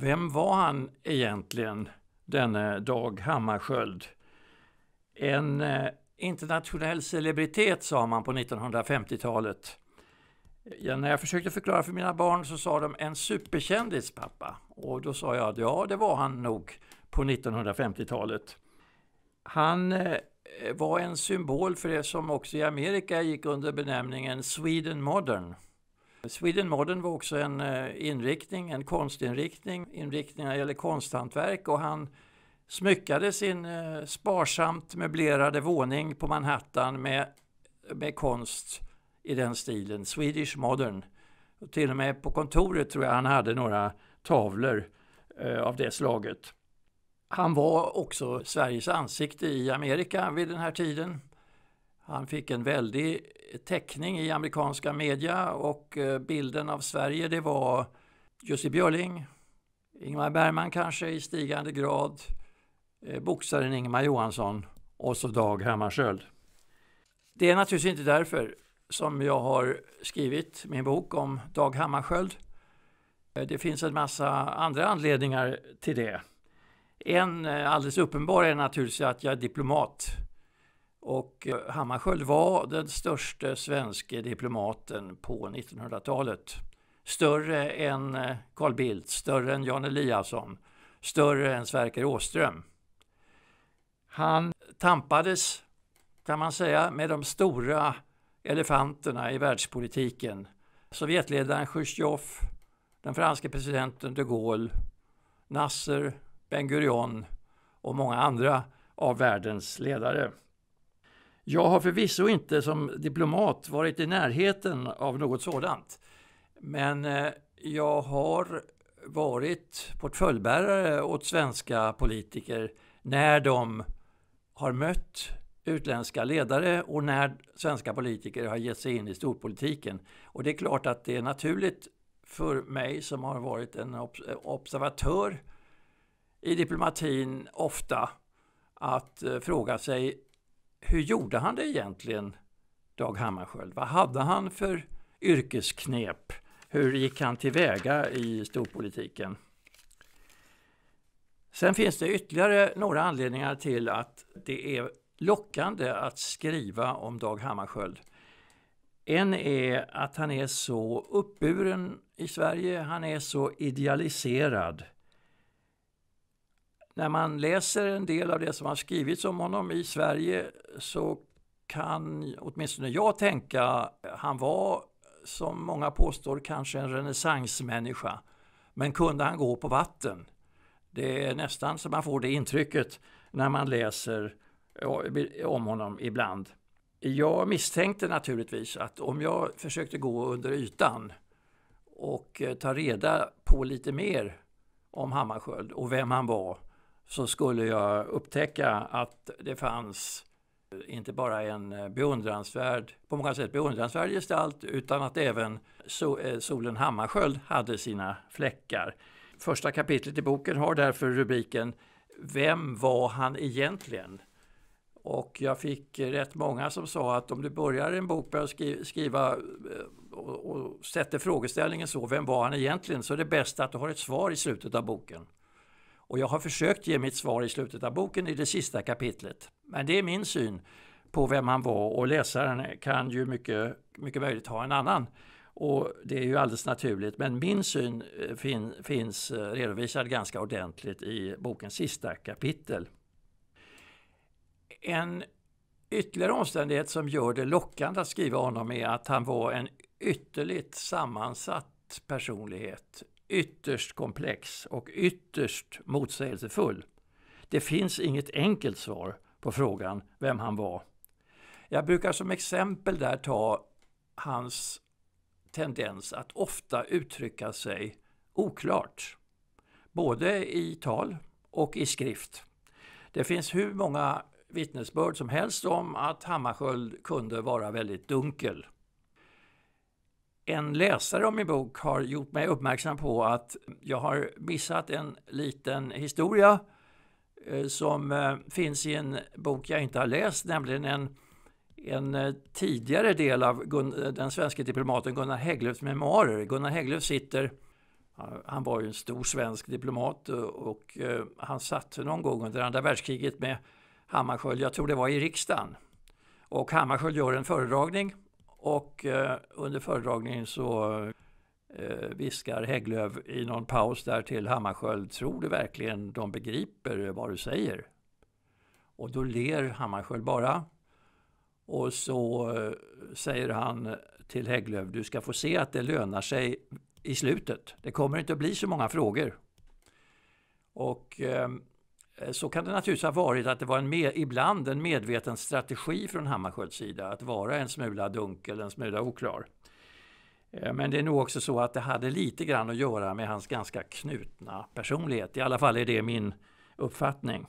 Vem var han egentligen, denne Dag Hammarskjöld? En eh, internationell celebritet, sa man på 1950-talet. Ja, när jag försökte förklara för mina barn så sa de en superkändis pappa. Och då sa jag att ja, det var han nog på 1950-talet. Han eh, var en symbol för det som också i Amerika gick under benämningen Sweden Modern. Sweden Modern var också en eh, inriktning, en konstinriktning, inriktning när det gäller konsthantverk och han smyckade sin eh, sparsamt möblerade våning på Manhattan med, med konst i den stilen, Swedish Modern. Och till och med på kontoret tror jag han hade några tavlor eh, av det slaget. Han var också Sveriges ansikte i Amerika vid den här tiden. Han fick en väldig täckning i amerikanska media och eh, bilden av Sverige det var Jussi Björling, Ingmar Bergman kanske i stigande grad, eh, boxaren Ingmar Johansson och så Dag Hammarskjöld. Det är naturligtvis inte därför som jag har skrivit min bok om Dag Hammarskjöld. Eh, det finns en massa andra anledningar till det. En alldeles uppenbar är naturligtvis att jag är diplomat. Och eh, Hammarskjöld var den största svenske diplomaten på 1900-talet. Större än eh, Carl Bildt, större än Jan Eliasson, större än Sverker Åström. Han tampades, kan man säga, med de stora elefanterna i världspolitiken. Sovjetledaren Sjusjtjov, den franske presidenten de Gaulle, Nasser, Ben Gurion och många andra av världens ledare. Jag har förvisso inte som diplomat varit i närheten av något sådant. Men eh, jag har varit portföljbärare åt svenska politiker när de har mött utländska ledare och när svenska politiker har gett sig in i storpolitiken. Och det är klart att det är naturligt för mig som har varit en observatör i diplomatin ofta att eh, fråga sig hur gjorde han det egentligen, Dag Hammarskjöld? Vad hade han för yrkesknep? Hur gick han tillväga i storpolitiken? Sen finns det ytterligare några anledningar till att det är lockande att skriva om Dag Hammarskjöld. En är att han är så uppburen i Sverige, han är så idealiserad när man läser en del av det som har skrivits om honom i Sverige så kan åtminstone jag tänka, han var som många påstår kanske en renässansmänniska. Men kunde han gå på vatten? Det är nästan så man får det intrycket när man läser om honom ibland. Jag misstänkte naturligtvis att om jag försökte gå under ytan och eh, ta reda på lite mer om Hammarskjöld och vem han var så skulle jag upptäcka att det fanns eh, inte bara en eh, beundransvärd, på många sätt beundransvärd gestalt utan att även eh, solen Hammarskjöld hade sina fläckar. Första kapitlet i boken har därför rubriken Vem var han egentligen? Och jag fick rätt många som sa att om du börjar en bok med att skriva och, sätter frågeställningen så, vem var han egentligen? Så är det bäst att du har ett svar i slutet av boken. Och jag har försökt ge mitt svar i slutet av boken i det sista kapitlet. Men det är min syn på vem han var och läsaren kan ju mycket, mycket möjligt ha en annan. Och det är ju alldeles naturligt, men min syn eh, fin, finns eh, redovisad ganska ordentligt i bokens sista kapitel. En ytterligare omständighet som gör det lockande att skriva honom är att han var en ytterligt sammansatt personlighet ytterst komplex och ytterst motsägelsefull. Det finns inget enkelt svar på frågan vem han var. Jag brukar som exempel där ta hans tendens att ofta uttrycka sig oklart. Både i tal och i skrift. Det finns hur många vittnesbörd som helst om att Hammarskjöld kunde vara väldigt dunkel en läsare av min bok har gjort mig uppmärksam på att jag har missat en liten historia eh, som eh, finns i en bok jag inte har läst, nämligen en, en eh, tidigare del av Gun, den svenska diplomaten Gunnar Hägglöfs memoarer. Gunnar Hägglöf sitter, han var ju en stor svensk diplomat och han satt någon gång under andra världskriget med Hammarskjöld, jag tror det var i riksdagen. Och Hammarskjöld gör en föredragning och eh, under föredragningen så eh, viskar Hägglöf i någon paus där till Hammarskjöld, tror du verkligen de begriper vad du säger? Och då ler Hammarskjöld bara. Och så eh, säger han till Hägglöf, du ska få se att det lönar sig i slutet. Det kommer inte att bli så många frågor. Och eh, Eh, så kan det naturligtvis ha varit att det var en med, ibland en medveten strategi från Hammarskjölds sida att vara en smula dunkel, en smula oklar. Eh, men det är nog också så att det hade lite grann att göra med hans ganska knutna personlighet. I alla fall är det min uppfattning.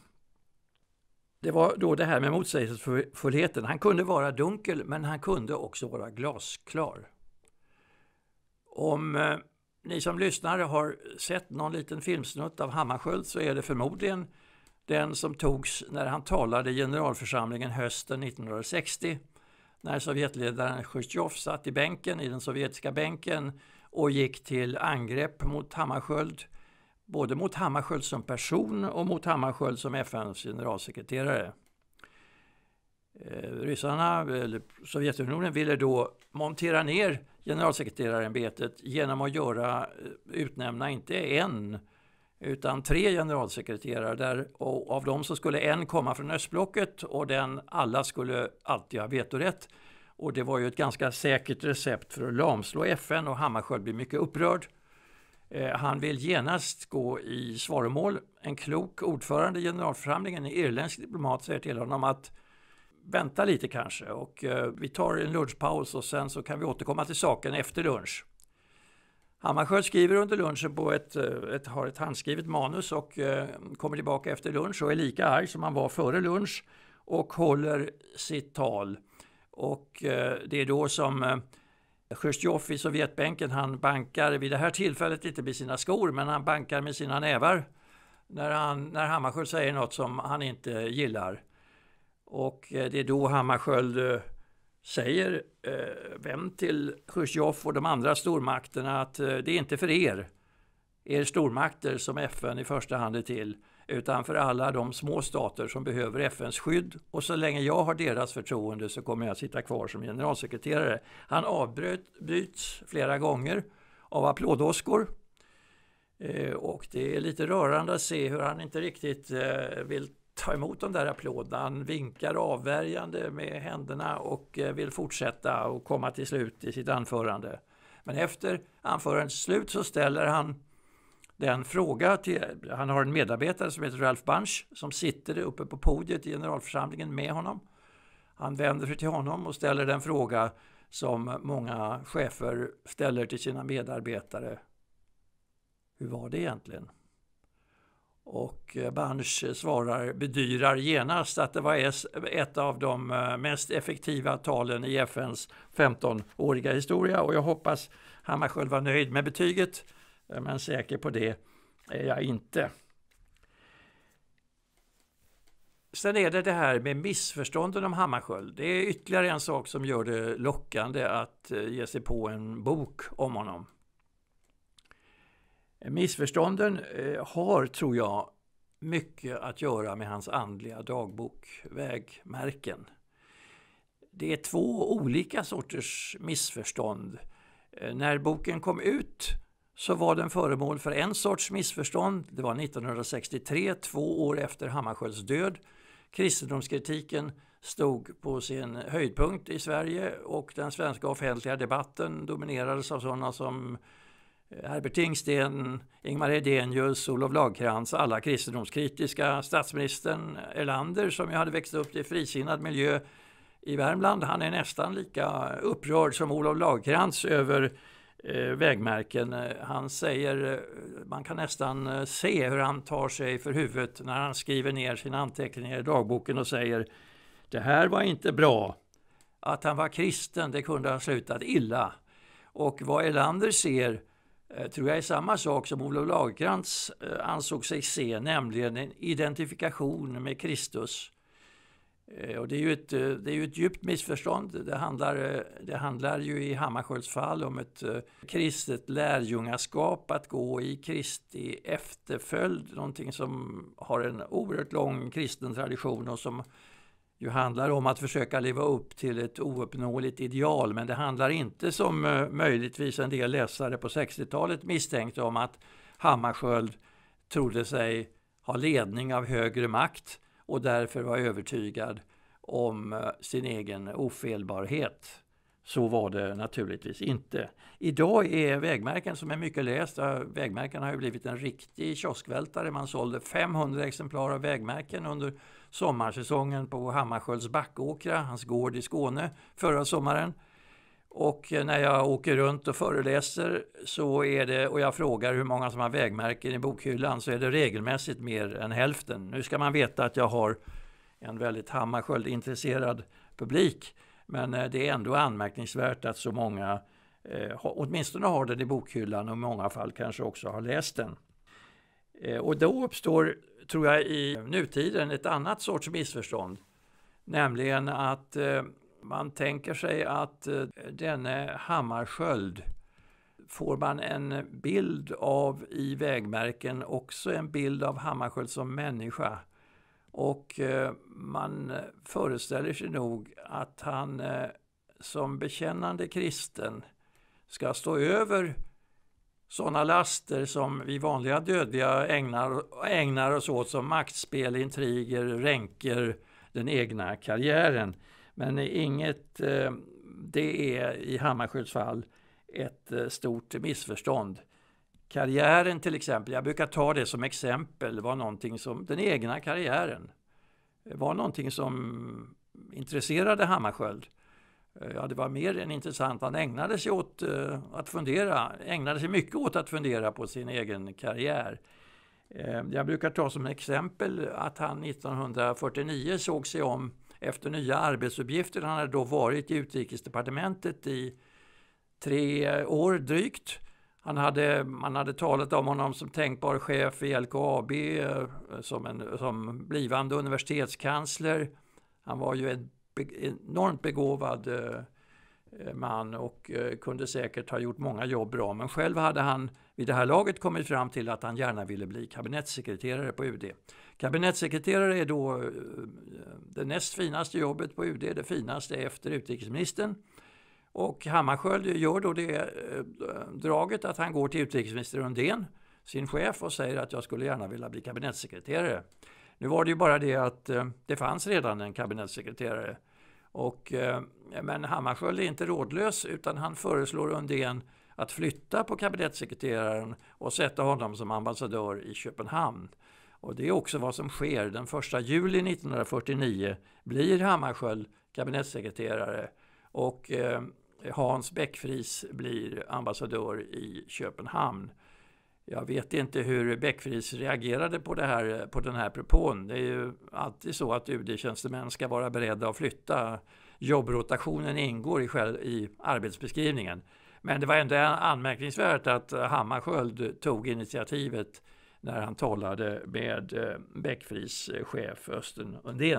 Det var då det här med motsägelsefullheten. Han kunde vara dunkel men han kunde också vara glasklar. Om eh, ni som lyssnare har sett någon liten filmsnutt av Hammarskjöld så är det förmodligen den som togs när han talade i generalförsamlingen hösten 1960 när Sovjetledaren Sjusjtjov satt i bänken, i den sovjetiska bänken och gick till angrepp mot Hammarskjöld. Både mot Hammarskjöld som person och mot Hammarskjöld som FNs generalsekreterare. Eh, ryssarna, eller Sovjetunionen, ville då montera ner generalsekreterarämbetet genom att göra, eh, utnämna inte en utan tre generalsekreterare. Där, och av dem så skulle en komma från östblocket och den alla skulle alltid ha vetorätt. Och det var ju ett ganska säkert recept för att lamslå FN och Hammarskjöld blir mycket upprörd. Eh, han vill genast gå i svaromål. En klok ordförande i generalförsamlingen, en irländsk diplomat, säger till honom att vänta lite kanske och eh, vi tar en lunchpaus och sen så kan vi återkomma till saken efter lunch. Hammarskjöld skriver under lunchen på ett, eh, ett, har ett handskrivet manus och eh, kommer tillbaka efter lunch och är lika arg som han var före lunch och håller sitt tal. Och eh, det är då som eh, i Sovjetbänken, han bankar vid det här tillfället inte med sina skor, men han bankar med sina nävar när, han, när Hammarskjöld säger något som han inte gillar. Och det är då Hammarskjöld säger eh, vem till Khrushchev och de andra stormakterna att eh, det är inte för er, er stormakter som FN i första hand är till, utan för alla de små stater som behöver FNs skydd. Och så länge jag har deras förtroende så kommer jag sitta kvar som generalsekreterare. Han avbryts flera gånger av applådåskor. Eh, och det är lite rörande att se hur han inte riktigt eh, vill ta emot de där applåderna. Han vinkar avvärjande med händerna och eh, vill fortsätta och komma till slut i sitt anförande. Men efter anförandets slut så ställer han den fråga till, han har en medarbetare som heter Ralph Bunch som sitter uppe på podiet i generalförsamlingen med honom. Han vänder sig till honom och ställer den fråga som många chefer ställer till sina medarbetare. Hur var det egentligen? Och eh, Bansch eh, svarar, bedyrar genast att det var ett av de eh, mest effektiva talen i FNs 15-åriga historia och jag hoppas Hammarskjöld var nöjd med betyget, men säker på det är jag inte. Sen är det det här med missförstånden om Hammarskjöld. Det är ytterligare en sak som gör det lockande att ge sig på en bok om honom. Missförstånden eh, har, tror jag, mycket att göra med hans andliga dagbok, Vägmärken. Det är två olika sorters missförstånd. Eh, när boken kom ut så var den föremål för en sorts missförstånd. Det var 1963, två år efter Hammarskjölds död. Kristendomskritiken stod på sin höjdpunkt i Sverige och den svenska offentliga debatten dominerades av sådana som Herbert Tingsten, Ingmar Hedenius, Olof Lagercrantz, alla kristendomskritiska, statsministern Erlander som ju hade växt upp i frisinnad miljö i Värmland, han är nästan lika upprörd som Olof Lagercrantz över eh, vägmärken. Han säger, eh, man kan nästan eh, se hur han tar sig för huvudet när han skriver ner sina anteckningar i dagboken och säger det här var inte bra. Att han var kristen, det kunde ha slutat illa. Och vad Erlander ser Eh, tror jag är samma sak som Olof Lagercrantz eh, ansåg sig se, nämligen en identifikation med Kristus. Eh, och det är ju ett, det är ju ett djupt missförstånd. Det handlar, det handlar ju i Hammarskjölds fall om ett kristet lärjungaskap, att gå i Kristi efterföljd, någonting som har en oerhört lång kristen tradition och som ju handlar om att försöka leva upp till ett ouppnåeligt ideal. Men det handlar inte, som eh, möjligtvis en del läsare på 60-talet misstänkte, om att Hammarskjöld trodde sig ha ledning av högre makt och därför var övertygad om eh, sin egen ofelbarhet. Så var det naturligtvis inte. Idag är Vägmärken, som är mycket läst, Vägmärken har ju blivit en riktig kioskvältare. Man sålde 500 exemplar av Vägmärken under sommarsäsongen på Hammarskjölds Backåkra, hans gård i Skåne, förra sommaren. Och eh, när jag åker runt och föreläser så är det, och jag frågar hur många som har vägmärken i bokhyllan, så är det regelmässigt mer än hälften. Nu ska man veta att jag har en väldigt Hammarskjöld-intresserad publik, men eh, det är ändå anmärkningsvärt att så många eh, åtminstone har den i bokhyllan och i många fall kanske också har läst den. Eh, och då uppstår tror jag i nutiden ett annat sorts missförstånd. Nämligen att eh, man tänker sig att eh, denne Hammarskjöld får man en bild av i vägmärken också en bild av Hammarskjöld som människa. Och eh, man föreställer sig nog att han som bekännande kristen ska stå över sådana laster som vi vanliga dödliga ägnar, ägnar oss åt som maktspel, intriger, ränker, den egna karriären. Men inget, eh, det är i Hammarskjölds fall ett eh, stort missförstånd. Karriären till exempel, jag brukar ta det som exempel, var någonting som, den egna karriären var någonting som intresserade Hammarskjöld. Eh, ja, det var mer än intressant. Han ägnade sig åt eh, att fundera, ägnade sig mycket åt att fundera på sin egen karriär. Eh, jag brukar ta som exempel att han 1949 såg sig om efter nya arbetsuppgifter. Han hade då varit i utrikesdepartementet i tre år drygt. Han hade, man hade talat om honom som tänkbar chef i LKAB, som, en, som blivande universitetskansler. Han var ju en enormt begåvad eh, man och eh, kunde säkert ha gjort många jobb bra. Men själv hade han vid det här laget kommit fram till att han gärna ville bli kabinettssekreterare på UD. Kabinettssekreterare är då eh, det näst finaste jobbet på UD, det finaste efter utrikesministern. Och Hammarskjöld gör då det draget att han går till utrikesminister Undén, sin chef, och säger att jag skulle gärna vilja bli kabinettssekreterare. Nu var det ju bara det att det fanns redan en kabinettssekreterare och, eh, men Hammarskjöld är inte rådlös utan han föreslår Undén att flytta på kabinettssekreteraren och sätta honom som ambassadör i Köpenhamn. Och det är också vad som sker. Den 1 juli 1949 blir Hammarskjöld kabinettssekreterare och eh, Hans Bäckfries blir ambassadör i Köpenhamn. Jag vet inte hur Beckfriis reagerade på, det här, på den här propån. Det är ju alltid så att UD-tjänstemän ska vara beredda att flytta. Jobbrotationen ingår i, själv, i arbetsbeskrivningen. Men det var ändå anmärkningsvärt att Hammarskjöld tog initiativet när han talade med eh, Beckfriis chef Östen Undén.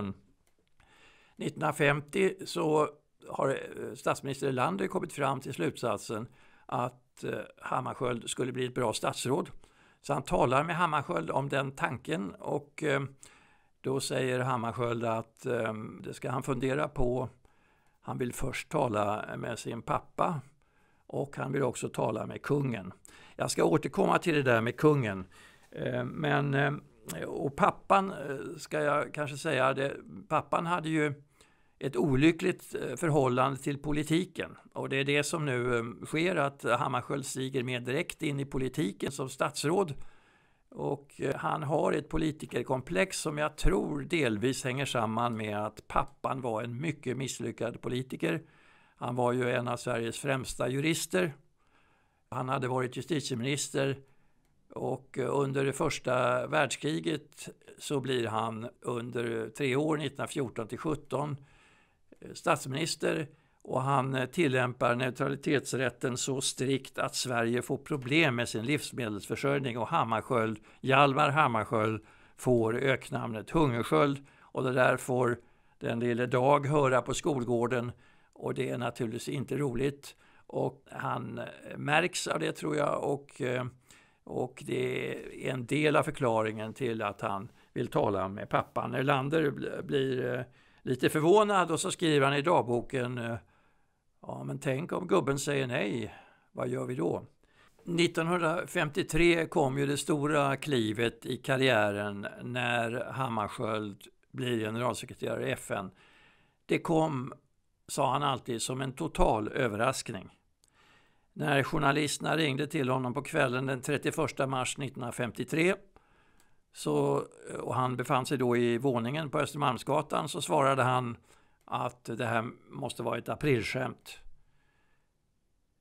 1950 så har eh, statsminister Erlander kommit fram till slutsatsen att Eh, Hammarskjöld skulle bli ett bra statsråd. Så han talar med Hammarskjöld om den tanken och eh, då säger Hammarskjöld att eh, det ska han fundera på. Han vill först tala med sin pappa och han vill också tala med kungen. Jag ska återkomma till det där med kungen. Men, och pappan ska jag kanske säga, det, pappan hade ju ett olyckligt eh, förhållande till politiken. Och det är det som nu eh, sker, att Hammarskjöld stiger mer direkt in i politiken som statsråd. Och eh, han har ett politikerkomplex som jag tror delvis hänger samman med att pappan var en mycket misslyckad politiker. Han var ju en av Sveriges främsta jurister. Han hade varit justitieminister och under det första världskriget så blir han under tre år, 1914 till 17 statsminister och han eh, tillämpar neutralitetsrätten så strikt att Sverige får problem med sin livsmedelsförsörjning och Hammarskjöld, Hjalmar Hammarskjöld får öknamnet Hungersköld och det där får den lille Dag höra på skolgården och det är naturligtvis inte roligt. Och han eh, märks av det tror jag och, eh, och det är en del av förklaringen till att han vill tala med pappan. Erlander blir lite förvånad och så skriver han i dagboken eh, Ja, men tänk om gubben säger nej, vad gör vi då? 1953 kom ju det stora klivet i karriären när Hammarskjöld blir generalsekreterare i FN. Det kom, sa han alltid, som en total överraskning. När journalisterna ringde till honom på kvällen den 31 mars 1953 så, och han befann sig då i våningen på Östermalmsgatan så svarade han att det här måste vara ett aprilskämt.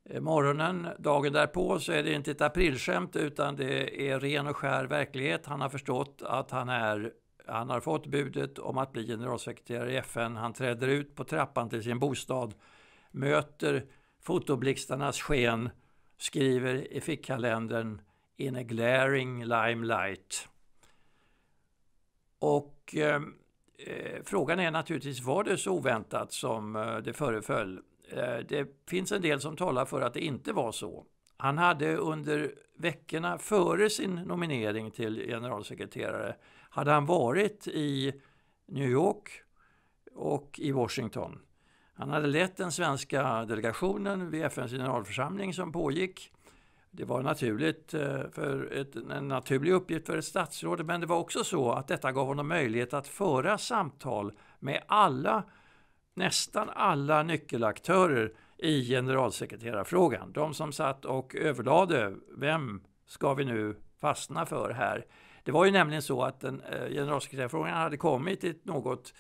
Eh, morgonen, dagen därpå, så är det inte ett aprilskämt utan det är ren och skär verklighet. Han har förstått att han, är, han har fått budet om att bli generalsekreterare i FN. Han träder ut på trappan till sin bostad, möter fotoblixtarnas sken, skriver i fickkalendern “In a glaring limelight” Och eh, eh, frågan är naturligtvis, var det så oväntat som eh, det föreföll? Eh, det finns en del som talar för att det inte var så. Han hade under veckorna före sin nominering till generalsekreterare hade han varit i New York och i Washington. Han hade lett den svenska delegationen vid FNs generalförsamling som pågick. Det var naturligt eh, för ett, en naturlig uppgift för ett statsråd, men det var också så att detta gav honom möjlighet att föra samtal med alla, nästan alla nyckelaktörer i generalsekreterarfrågan. De som satt och överlade, vem ska vi nu fastna för här? Det var ju nämligen så att den, eh, generalsekreterarfrågan hade kommit i ett något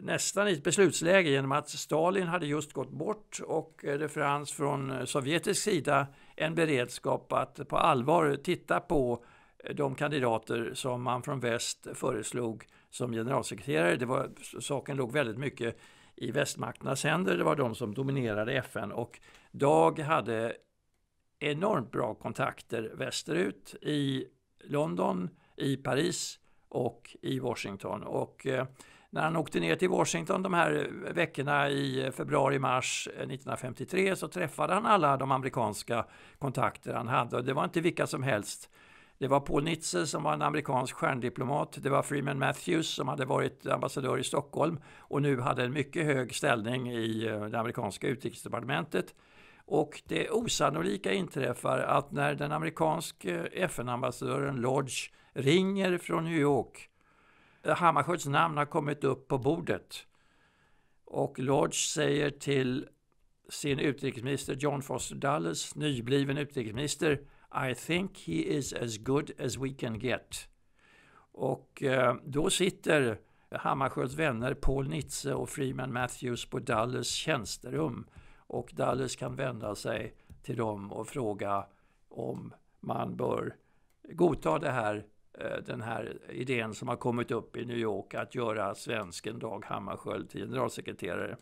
nästan i ett beslutsläge genom att Stalin hade just gått bort och det fanns från sovjetisk sida en beredskap att på allvar titta på de kandidater som man från väst föreslog som generalsekreterare. Det var, saken låg väldigt mycket i västmakternas händer. Det var de som dominerade FN och Dag hade enormt bra kontakter västerut i London, i Paris och i Washington. Och eh, när han åkte ner till Washington de här eh, veckorna i eh, februari-mars 1953 eh, så träffade han alla de amerikanska kontakter han hade. Och det var inte vilka som helst. Det var Paul Nitze som var en amerikansk stjärndiplomat. Det var Freeman Matthews som hade varit ambassadör i Stockholm och nu hade en mycket hög ställning i det amerikanska utrikesdepartementet. Och det osannolika inträffar att när den amerikanske FN-ambassadören Lodge ringer från New York Hammarskjölds namn har kommit upp på bordet. Och Lodge säger till sin utrikesminister John Foster Dulles, nybliven utrikesminister, I think he is as good as we can get. Och eh, då sitter Hammarskjölds vänner Paul Nitze och Freeman Matthews på Dulles tjänsterum. Och Dulles kan vända sig till dem och fråga om man bör godta det här Eh, den här idén som har kommit upp i New York att göra svensken Dag Hammarskjöld till generalsekreterare.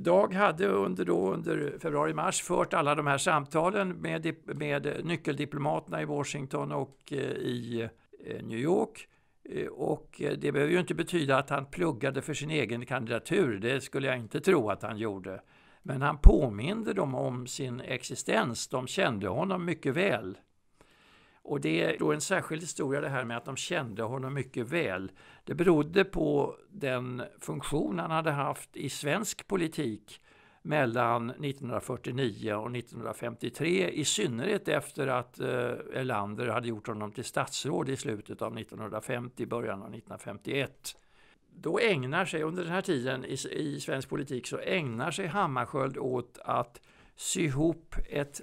Dag hade under, då, under februari-mars fört alla de här samtalen med, med nyckeldiplomaterna i Washington och eh, i eh, New York. Och det behöver ju inte betyda att han pluggade för sin egen kandidatur, det skulle jag inte tro att han gjorde. Men han påminde dem om sin existens, de kände honom mycket väl. Och det är då en särskild historia det här med att de kände honom mycket väl. Det berodde på den funktion han hade haft i svensk politik mellan 1949 och 1953, i synnerhet efter att eh, Erlander hade gjort honom till statsråd i slutet av 1950, början av 1951. Då ägnar sig, under den här tiden i, i svensk politik, så ägnar sig Hammarskjöld åt att sy ihop ett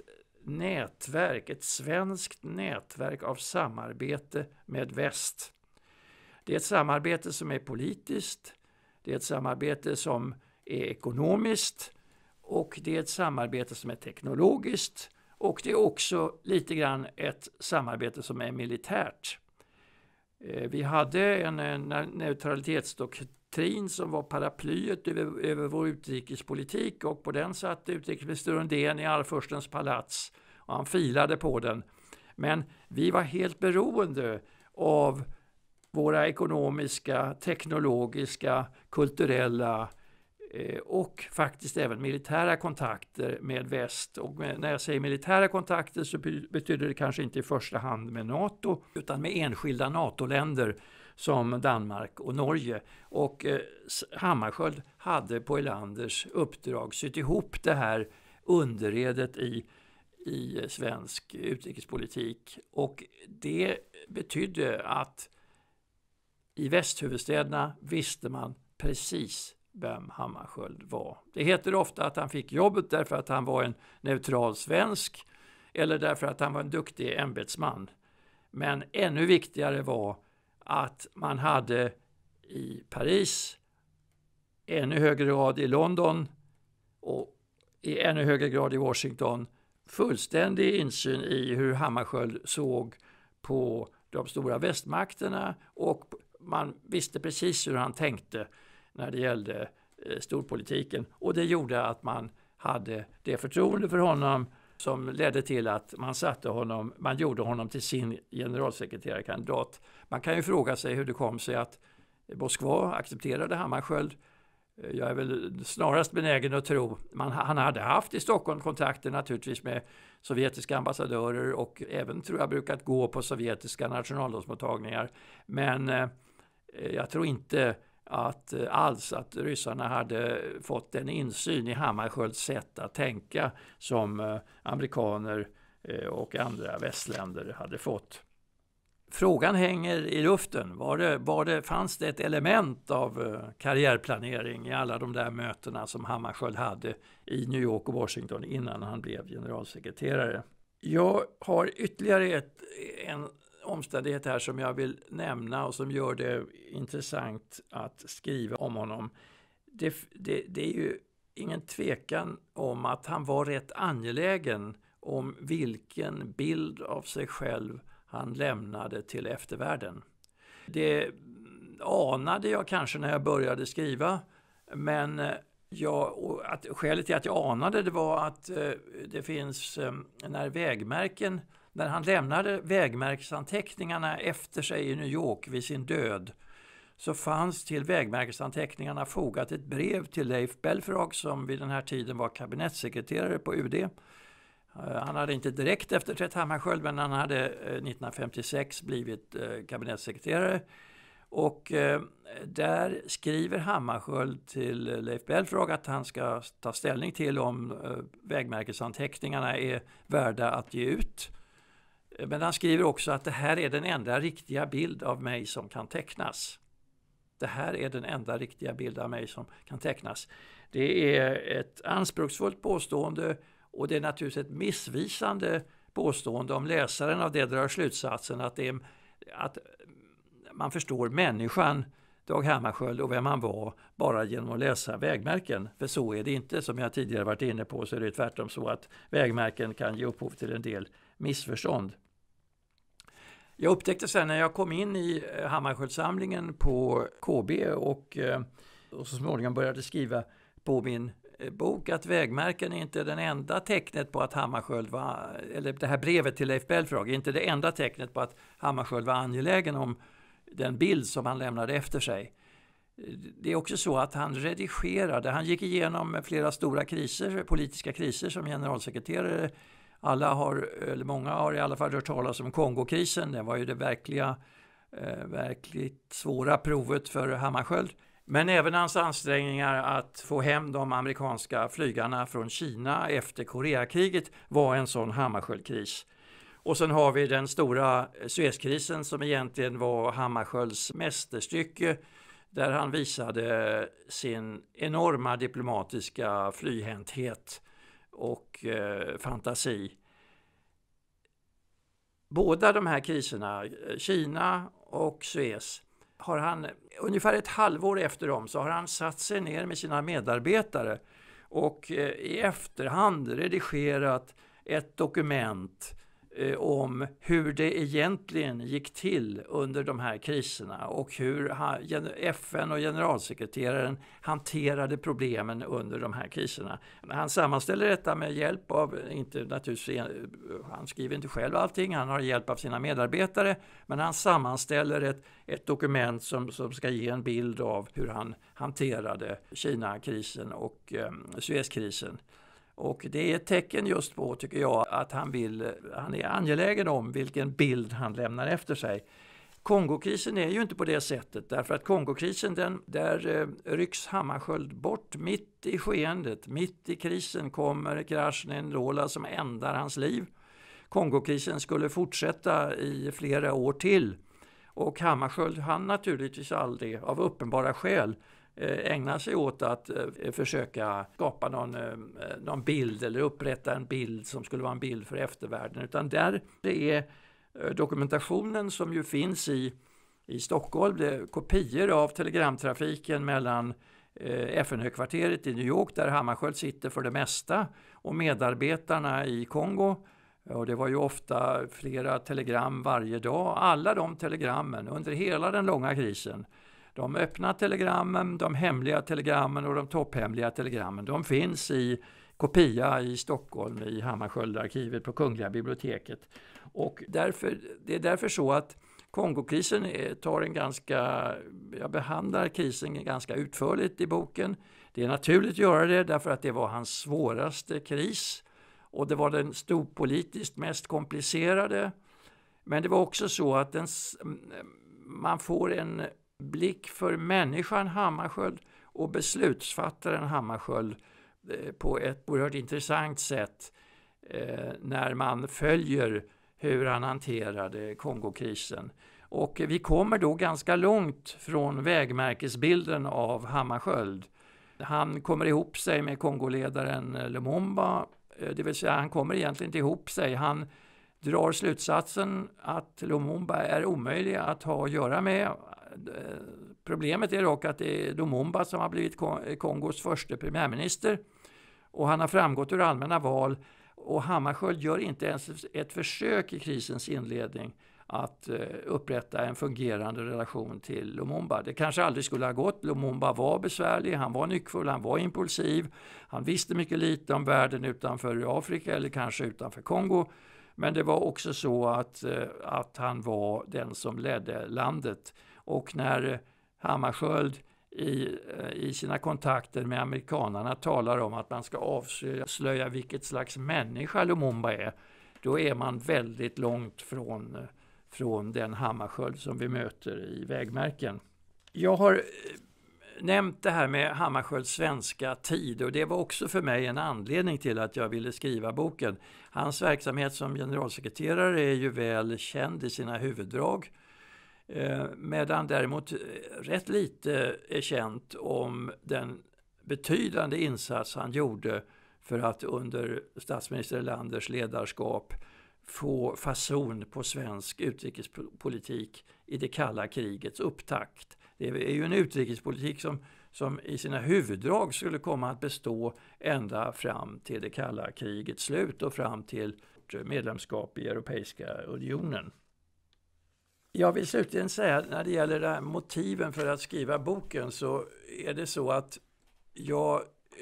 nätverk, ett svenskt nätverk av samarbete med väst. Det är ett samarbete som är politiskt, det är ett samarbete som är ekonomiskt och det är ett samarbete som är teknologiskt och det är också lite grann ett samarbete som är militärt. Eh, vi hade en eh, neutralitetsdoktrin doktrin som var paraplyet över, över vår utrikespolitik och på den satt utrikesminister Undén i Arvfurstens palats och han filade på den. Men vi var helt beroende av våra ekonomiska, teknologiska, kulturella eh, och faktiskt även militära kontakter med väst. Och när jag säger militära kontakter så betyder det kanske inte i första hand med NATO utan med enskilda NATO-länder som Danmark och Norge. Och eh, Hammarskjöld hade på Elanders uppdrag sytt ihop det här underredet i, i svensk utrikespolitik. Och det betydde att i västhuvudstäderna visste man precis vem Hammarskjöld var. Det heter ofta att han fick jobbet därför att han var en neutral svensk eller därför att han var en duktig ämbetsman. Men ännu viktigare var att man hade i Paris, ännu högre grad i London och i ännu högre grad i Washington fullständig insyn i hur Hammarskjöld såg på de stora västmakterna och man visste precis hur han tänkte när det gällde eh, storpolitiken och det gjorde att man hade det förtroende för honom som ledde till att man, satte honom, man gjorde honom till sin generalsekreterarkandidat. Man kan ju fråga sig hur det kom sig att Moskva accepterade Hammarskjöld. Eh, jag är väl snarast benägen att tro, man, han hade haft i Stockholm kontakter naturligtvis med sovjetiska ambassadörer och även tror jag brukat gå på sovjetiska nationaldagsmottagningar. Men eh, jag tror inte att eh, alls att ryssarna hade fått en insyn i Hammarskjölds sätt att tänka som eh, amerikaner eh, och andra västländer hade fått. Frågan hänger i luften. Var det, var det, fanns det ett element av karriärplanering i alla de där mötena som Hammarskjöld hade i New York och Washington innan han blev generalsekreterare? Jag har ytterligare ett, en omständighet här som jag vill nämna och som gör det intressant att skriva om honom. Det, det, det är ju ingen tvekan om att han var rätt angelägen om vilken bild av sig själv han lämnade till eftervärlden. Det anade jag kanske när jag började skriva, men eh, jag, att, skälet till att jag anade det var att eh, det finns, eh, när vägmärken när han lämnade vägmärkesanteckningarna efter sig i New York vid sin död så fanns till vägmärkesanteckningarna fogat ett brev till Leif Belfrage som vid den här tiden var kabinettssekreterare på UD. Eh, han hade inte direkt efter Trätt Hammarskjöld men han hade 1956 eh, blivit eh, kabinettssekreterare. Och där skriver Hammarskjöld till Leif Belfrage att han ska ta ställning till om vägmärkesanteckningarna är värda att ge ut. Men han skriver också att det här är den enda riktiga bild av mig som kan tecknas. Det här är den enda riktiga bild av mig som kan tecknas. Det är ett anspråksfullt påstående och det är naturligtvis ett missvisande påstående om läsaren av det drar slutsatsen att, det är, att man förstår människan Dag Hammarskjöld och vem han var bara genom att läsa vägmärken. För så är det inte. Som jag tidigare varit inne på så är det tvärtom så att vägmärken kan ge upphov till en del missförstånd. Jag upptäckte sen när jag kom in i eh, Hammarskjöldsamlingen på KB och, eh, och så småningom började skriva på min eh, bok att vägmärken är inte den enda tecknet på att Hammarskjöld var, eller det här brevet till Leif Belfrage är inte det enda tecknet på att Hammarskjöld var angelägen om den bild som han lämnade efter sig. Det är också så att han redigerade, han gick igenom flera stora kriser, politiska kriser som generalsekreterare alla har, eller många har i alla fall hört talas om Kongokrisen. Det var ju det verkliga, eh, verkligt svåra provet för Hammarskjöld. Men även hans ansträngningar att få hem de amerikanska flygarna från Kina efter Koreakriget var en sån Hammarskjöldkris. Och sen har vi den stora Suezkrisen som egentligen var Hammarskjölds mästerstycke där han visade sin enorma diplomatiska flyhänthet och eh, fantasi. Båda de här kriserna, Kina och Suez, har han ungefär ett halvår efter dem så har han satt sig ner med sina medarbetare och eh, i efterhand redigerat ett dokument Eh, om hur det egentligen gick till under de här kriserna och hur FN och generalsekreteraren hanterade problemen under de här kriserna. Han sammanställer detta med hjälp av, inte naturligtvis, eh, han skriver inte själv allting, han har hjälp av sina medarbetare, men han sammanställer ett, ett dokument som, som ska ge en bild av hur han hanterade Kina-krisen och eh, Suezkrisen. Och det är ett tecken just på, tycker jag, att han, vill, han är angelägen om vilken bild han lämnar efter sig. Kongokrisen är ju inte på det sättet därför att Kongokrisen den, där eh, rycks Hammarskjöld bort mitt i skeendet. Mitt i krisen kommer Krasnin Rola som ändar hans liv. Kongokrisen skulle fortsätta i flera år till och Hammarskjöld hann naturligtvis aldrig av uppenbara skäl Eh, ägnar sig åt att eh, försöka skapa någon, eh, någon bild eller upprätta en bild som skulle vara en bild för eftervärlden. Utan där det är dokumentationen som ju finns i, i Stockholm, det är kopior av telegramtrafiken mellan FN-högkvarteret i New York där Hammarskjöld sitter för det mesta och medarbetarna i Kongo. Och det var ju ofta flera telegram varje dag. Alla de telegrammen under hela den långa krisen de öppna telegrammen, de hemliga telegrammen och de topphemliga telegrammen, de finns i kopia i Stockholm i Hammarskjöldarkivet på Kungliga biblioteket. Och därför, det är därför så att Kongokrisen tar en ganska, jag behandlar krisen ganska utförligt i boken. Det är naturligt att göra det därför att det var hans svåraste kris och det var den storpolitiskt mest komplicerade. Men det var också så att den, man får en blick för människan Hammarskjöld och beslutsfattaren Hammarskjöld eh, på ett oerhört intressant sätt eh, när man följer hur han hanterade Kongokrisen. Och vi kommer då ganska långt från vägmärkesbilden av Hammarskjöld. Han kommer ihop sig med Kongoledaren eh, Lumumba, det vill säga han kommer egentligen inte ihop sig. Han drar slutsatsen att Lumumba är omöjlig att ha att göra med. Problemet är dock att det är Lumumba som har blivit Kongos första premiärminister och han har framgått ur allmänna val och Hammarskjöld gör inte ens ett försök i krisens inledning att eh, upprätta en fungerande relation till Lumumba. Det kanske aldrig skulle ha gått. Lumumba var besvärlig, han var nyckfull, han var impulsiv. Han visste mycket lite om världen utanför Afrika eller kanske utanför Kongo. Men det var också så att, eh, att han var den som ledde landet och när Hammarskjöld i, eh, i sina kontakter med amerikanarna talar om att man ska avslöja vilket slags människa Lumumba är, då är man väldigt långt från, från den Hammarskjöld som vi möter i Vägmärken. Jag har eh, nämnt det här med Hammarskjölds svenska tid och det var också för mig en anledning till att jag ville skriva boken. Hans verksamhet som generalsekreterare är ju väl känd i sina huvuddrag. Eh, medan däremot eh, rätt lite är känt om den betydande insats han gjorde för att under statsminister Erlanders ledarskap få fason på svensk utrikespolitik i det kalla krigets upptakt. Det är ju en utrikespolitik som, som i sina huvuddrag skulle komma att bestå ända fram till det kalla krigets slut och fram till medlemskap i Europeiska unionen. Jag vill slutligen säga när det gäller det motiven för att skriva boken så är det så att jag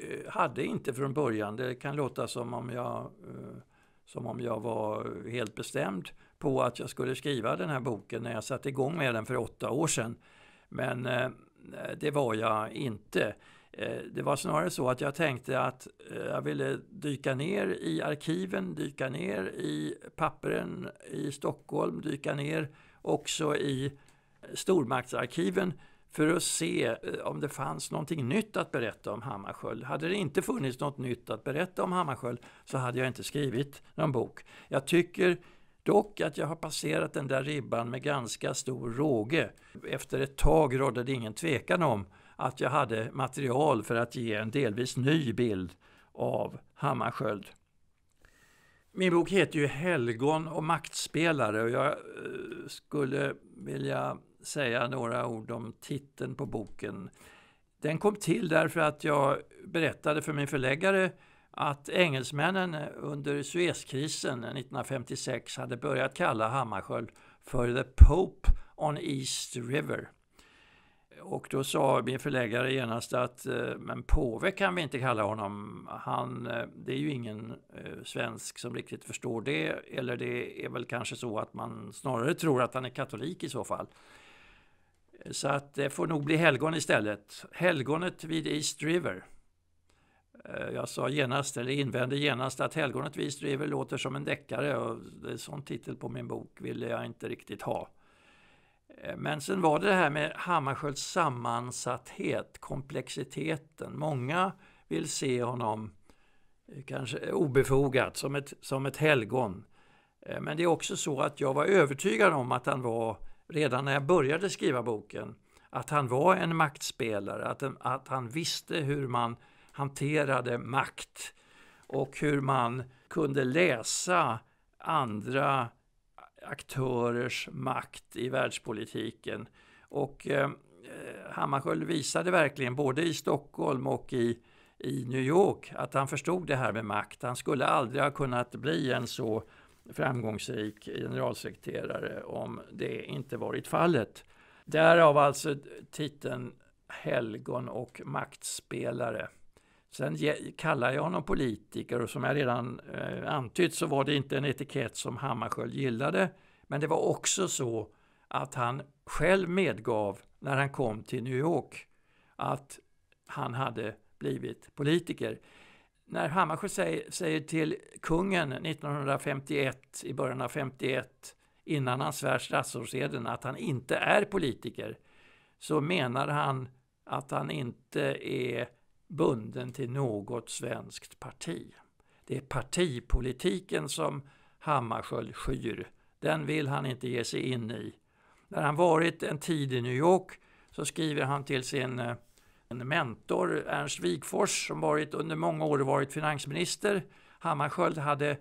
eh, hade inte från början, det kan låta som om jag, eh, som om jag var helt bestämd på att jag skulle skriva den här boken när jag satte igång med den för åtta år sedan. Men eh, det var jag inte. Det var snarare så att jag tänkte att jag ville dyka ner i arkiven, dyka ner i pappren i Stockholm, dyka ner också i stormaktsarkiven för att se eh, om det fanns någonting nytt att berätta om Hammarskjöld. Hade det inte funnits något nytt att berätta om Hammarskjöld så hade jag inte skrivit någon bok. Jag tycker dock att jag har passerat den där ribban med ganska stor råge. Efter ett tag rådde det ingen tvekan om att jag hade material för att ge en delvis ny bild av Hammarskjöld. Min bok heter ju Helgon och maktspelare och jag eh, skulle vilja säga några ord om titeln på boken. Den kom till därför att jag berättade för min förläggare att engelsmännen under Suezkrisen 1956 hade börjat kalla Hammarskjöld för The Pope on East River. Och då sa min förläggare genast att eh, men påve kan vi inte kalla honom. Han, eh, det är ju ingen eh, svensk som riktigt förstår det. Eller det är väl kanske så att man snarare tror att han är katolik i så fall. Så att det får nog bli helgon istället. Helgonet vid East River. Jag sa genast, eller invände genast, att helgonet vid East River låter som en deckare och en sån titel på min bok ville jag inte riktigt ha. Eh, men sen var det det här med Hammarskjölds sammansatthet, komplexiteten. Många vill se honom, eh, kanske obefogat, som ett, som ett helgon. Eh, men det är också så att jag var övertygad om att han var, redan när jag började skriva boken, att han var en maktspelare, att, en, att han visste hur man hanterade makt och hur man kunde läsa andra aktörers makt i världspolitiken. Och eh, Hammarskjöld visade verkligen både i Stockholm och i, i New York att han förstod det här med makt. Han skulle aldrig ha kunnat bli en så framgångsrik generalsekreterare om det inte varit fallet. Därav alltså titeln Helgon och maktspelare. Sen kallar jag honom politiker och som jag redan eh, antytt så var det inte en etikett som Hammarskjöld gillade. Men det var också så att han själv medgav när han kom till New York att han hade blivit politiker. När Hammarskjöld säger, säger till kungen 1951, i början av 51, innan han svär statsrådseden, att han inte är politiker, så menar han att han inte är bunden till något svenskt parti. Det är partipolitiken som Hammarskjöld skyr. Den vill han inte ge sig in i. När han varit en tid i New York så skriver han till sin eh, mentor Ernst Wigforss som varit under många år varit finansminister. Hammarskjöld hade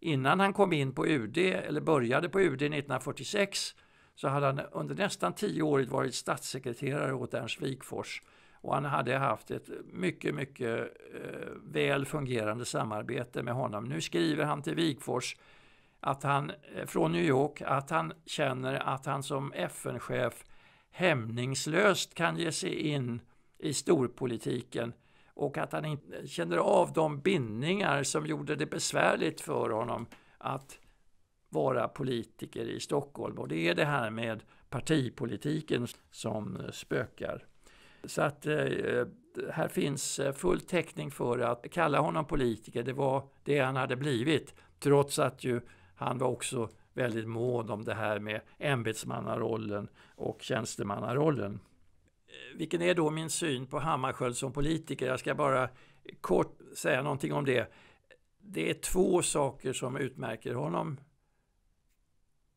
innan han kom in på UD eller började på UD 1946 så hade han under nästan tio år varit statssekreterare åt Ernst Wigforss. Och han hade haft ett mycket, mycket eh, väl fungerande samarbete med honom. Nu skriver han till Wigfors att han, eh, från New York att han känner att han som FN-chef hämningslöst kan ge sig in i storpolitiken och att han inte känner av de bindningar som gjorde det besvärligt för honom att vara politiker i Stockholm. Och det är det här med partipolitiken som spökar. Så att eh, här finns eh, full täckning för att kalla honom politiker. Det var det han hade blivit. Trots att ju han var också väldigt mån om det här med ämbetsmannarollen och tjänstemannarollen. Eh, vilken är då min syn på Hammarskjöld som politiker? Jag ska bara kort säga någonting om det. Det är två saker som utmärker honom.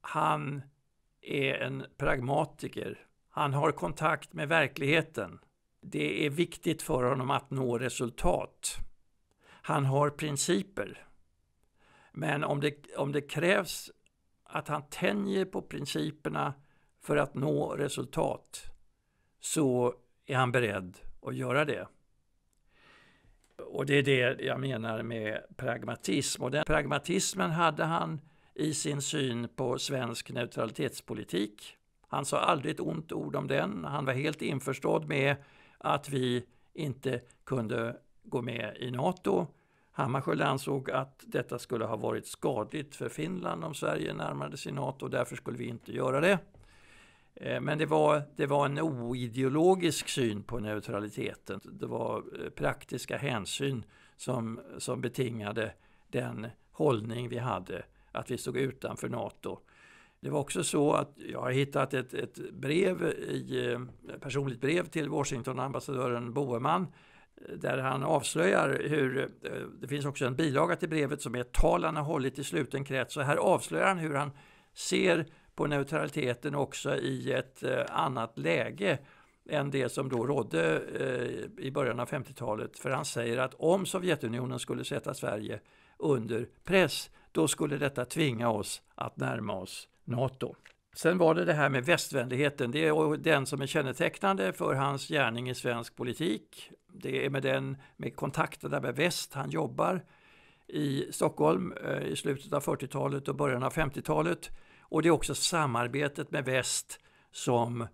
Han är en pragmatiker. Han har kontakt med verkligheten. Det är viktigt för honom att nå resultat. Han har principer. Men om det, om det krävs att han tänjer på principerna för att nå resultat så är han beredd att göra det. Och det är det jag menar med pragmatism. Och den pragmatismen hade han i sin syn på svensk neutralitetspolitik. Han sa aldrig ett ont ord om den. Han var helt införstådd med att vi inte kunde gå med i NATO. Hammarskjöld ansåg att detta skulle ha varit skadligt för Finland om Sverige närmade sig NATO, därför skulle vi inte göra det. Eh, men det var, det var en oideologisk syn på neutraliteten. Det var eh, praktiska hänsyn som, som betingade den hållning vi hade, att vi stod utanför NATO det var också så att jag har hittat ett, ett brev, i, ett eh, personligt brev till Washingtonambassadören Boeman eh, där han avslöjar hur, eh, det finns också en bilaga till brevet som är tal han har hållit i sluten krets. Så här avslöjar han hur han ser på neutraliteten också i ett annat läge än det som då rådde i början av 50-talet. För han säger att om Sovjetunionen skulle sätta Sverige under press, då skulle detta tvinga oss att närma oss NATO. Sen var det det här med västvänligheten. Det är den som är kännetecknande för hans gärning i svensk politik. Det är med den med kontakterna med väst han jobbar i Stockholm eh, i slutet av 40-talet och början av 50-talet. Och det är också samarbetet med väst som eh,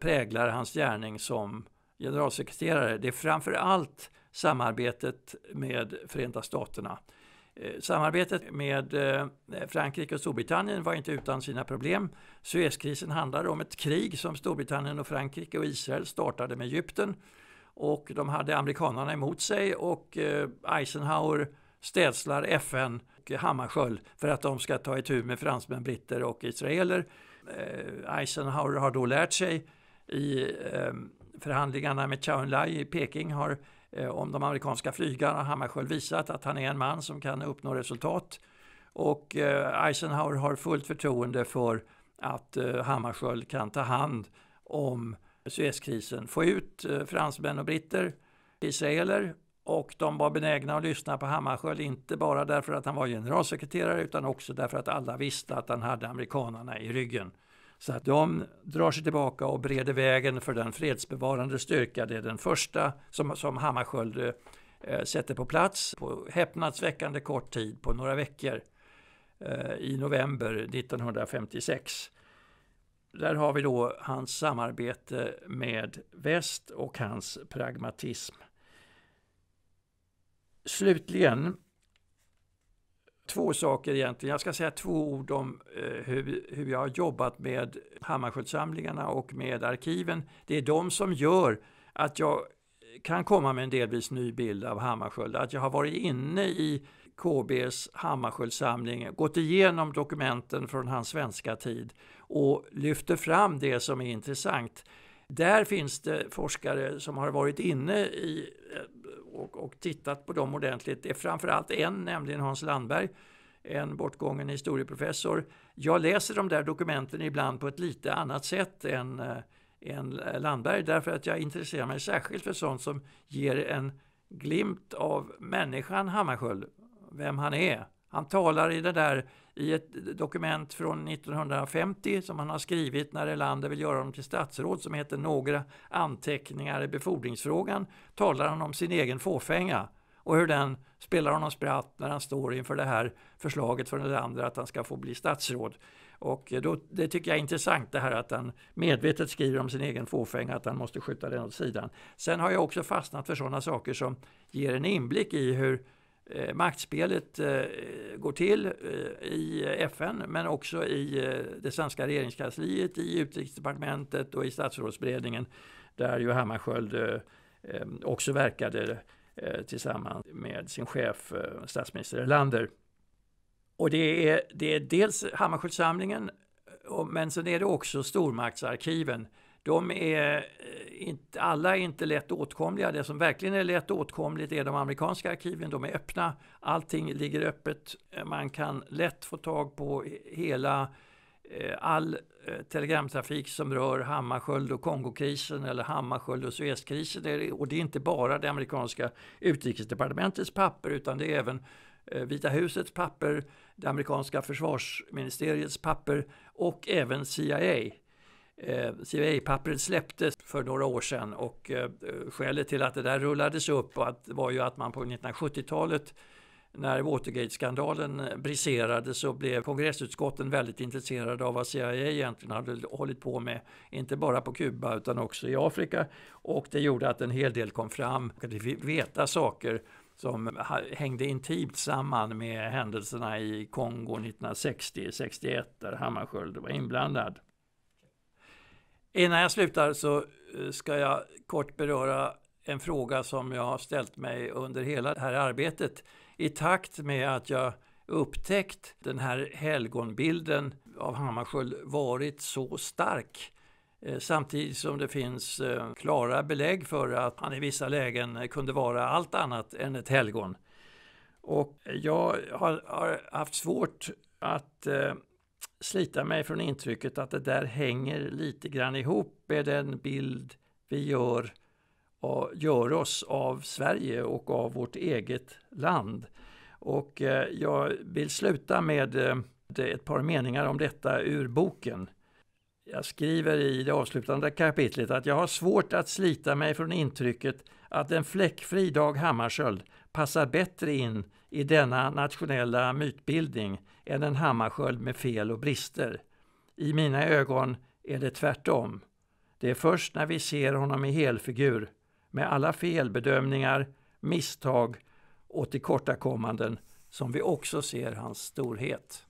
präglar hans gärning som generalsekreterare. Det är framför allt samarbetet med Förenta staterna Eh, samarbetet med eh, Frankrike och Storbritannien var inte utan sina problem. Suezkrisen handlade om ett krig som Storbritannien och Frankrike och Israel startade med Egypten. Och de hade amerikanerna emot sig och eh, Eisenhower städslar FN och Hammarskjöld för att de ska ta itu med fransmän, britter och israeler. Eisenhower har då lärt sig i förhandlingarna med Chao Lai i Peking har Eh, om de amerikanska flygarna har Hammarskjöld visat att han är en man som kan uppnå resultat. Och eh, Eisenhower har fullt förtroende för att eh, Hammarskjöld kan ta hand om Suezkrisen. Få ut fransmän och britter, israeler och de var benägna att lyssna på Hammarskjöld, inte bara därför att han var generalsekreterare utan också därför att alla visste att han hade amerikanerna i ryggen. Så att de drar sig tillbaka och bereder vägen för den fredsbevarande styrka. Det är den första som, som Hammarskjöld eh, sätter på plats på häpnadsväckande kort tid, på några veckor, eh, i november 1956. Där har vi då hans samarbete med väst och hans pragmatism. Slutligen två saker egentligen. Jag ska säga två ord om eh, hur, hur jag har jobbat med Hammarskjöldsamlingarna och med arkiven. Det är de som gör att jag kan komma med en delvis ny bild av Hammarskjöld. Att jag har varit inne i KBs Hammarskjöldsamling, gått igenom dokumenten från hans svenska tid och lyfter fram det som är intressant. Där finns det forskare som har varit inne i eh, och, och tittat på dem ordentligt. Det är framförallt en, nämligen Hans Landberg, en bortgången historieprofessor. Jag läser de där dokumenten ibland på ett lite annat sätt än, eh, än Landberg därför att jag intresserar mig särskilt för sånt som ger en glimt av människan Hammarskjöld, vem han är. Han talar i det där i ett dokument från 1950 som han har skrivit när Erlander vill göra honom till statsråd som heter Några anteckningar i befordringsfrågan talar han om sin egen fåfänga och hur den spelar honom spratt när han står inför det här förslaget från Erlander att han ska få bli statsråd. Och då, det tycker jag är intressant det här att han medvetet skriver om sin egen fåfänga att han måste skjuta den åt sidan. Sen har jag också fastnat för sådana saker som ger en inblick i hur eh, maktspelet eh, går till eh, i FN men också i eh, det svenska regeringskansliet, i utrikesdepartementet och i statsrådsberedningen där ju Hammarskjöld eh, eh, också verkade eh, tillsammans med sin chef statsminister Erlander. Och det är, det är dels Hammarskjöldsamlingen men sen är det också stormaktsarkiven de är eh, inte, alla är inte lätt åtkomliga. Det som verkligen är lätt åtkomligt är de amerikanska arkiven. De är öppna. Allting ligger öppet. Man kan lätt få tag på hela eh, all eh, telegramtrafik som rör Hammarskjöld och Kongokrisen eller Hammarskjöld och Suezkrisen. Och det är inte bara det amerikanska utrikesdepartementets papper utan det är även Vita husets papper, det amerikanska försvarsministeriets papper och även CIA. Eh, CIA-pappret släpptes för några år sedan och eh, skälet till att det där rullades upp var ju att man på 1970-talet när Watergate-skandalen eh, briserade så blev kongressutskotten väldigt intresserade av vad CIA egentligen hade hållit på med. Inte bara på Kuba utan också i Afrika. Och det gjorde att en hel del kom fram. Det fick veta saker som hängde intimt samman med händelserna i Kongo 1960-61 där Hammarskjöld var inblandad. Innan jag slutar så eh, ska jag kort beröra en fråga som jag har ställt mig under hela det här arbetet. I takt med att jag upptäckt den här helgonbilden av Hammarskjöld varit så stark eh, samtidigt som det finns eh, klara belägg för att han i vissa lägen kunde vara allt annat än ett helgon. Och jag har, haft svårt att slita mig från intrycket att det där hänger lite grann ihop med den bild vi gör, gör oss av Sverige och av vårt eget land. Och eh, jag vill sluta med eh, ett par meningar om detta ur boken. Jag skriver i det avslutande kapitlet att jag har svårt att slita mig från intrycket att en fläckfri Dag Hammarskjöld passar bättre in i denna nationella mytbildning än en Hammarskjöld med fel och brister. I mina ögon är det tvärtom. Det är först när vi ser honom i helfigur, med alla felbedömningar, misstag och tillkortakommanden, som vi också ser hans storhet.